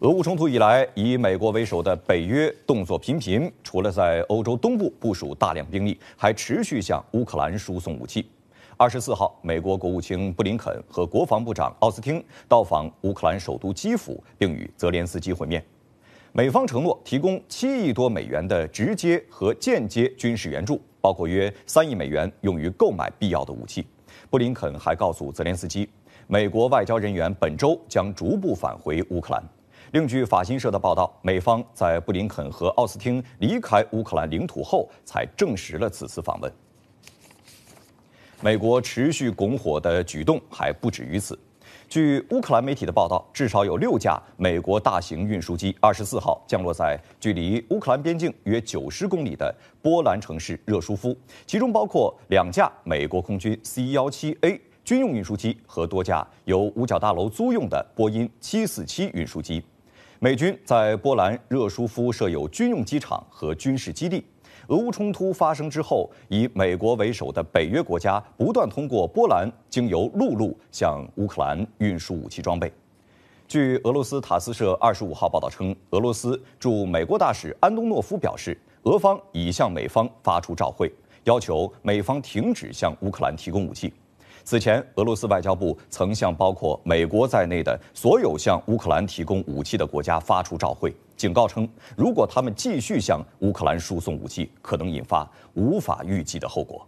俄乌冲突以来，以美国为首的北约动作频频，除了在欧洲东部部署大量兵力，还持续向乌克兰输送武器。二十四号，美国国务卿布林肯和国防部长奥斯汀到访乌克兰首都基辅，并与泽连斯基会面。美方承诺提供七亿多美元的直接和间接军事援助，包括约三亿美元用于购买必要的武器。布林肯还告诉泽连斯基，美国外交人员本周将逐步返回乌克兰。另据法新社的报道，美方在布林肯和奥斯汀离开乌克兰领土后才证实了此次访问。美国持续拱火的举动还不止于此。据乌克兰媒体的报道，至少有六架美国大型运输机，二十四号降落在距离乌克兰边境约九十公里的波兰城市热舒夫，其中包括两架美国空军 C-17A 军用运输机和多架由五角大楼租用的波音747运输机。美军在波兰热舒夫设有军用机场和军事基地。俄乌冲突发生之后，以美国为首的北约国家不断通过波兰经由陆路向乌克兰运输武器装备。据俄罗斯塔斯社二十五号报道称，俄罗斯驻美国大使安东诺夫表示，俄方已向美方发出召会，要求美方停止向乌克兰提供武器。此前，俄罗斯外交部曾向包括美国在内的所有向乌克兰提供武器的国家发出照会，警告称，如果他们继续向乌克兰输送武器，可能引发无法预计的后果。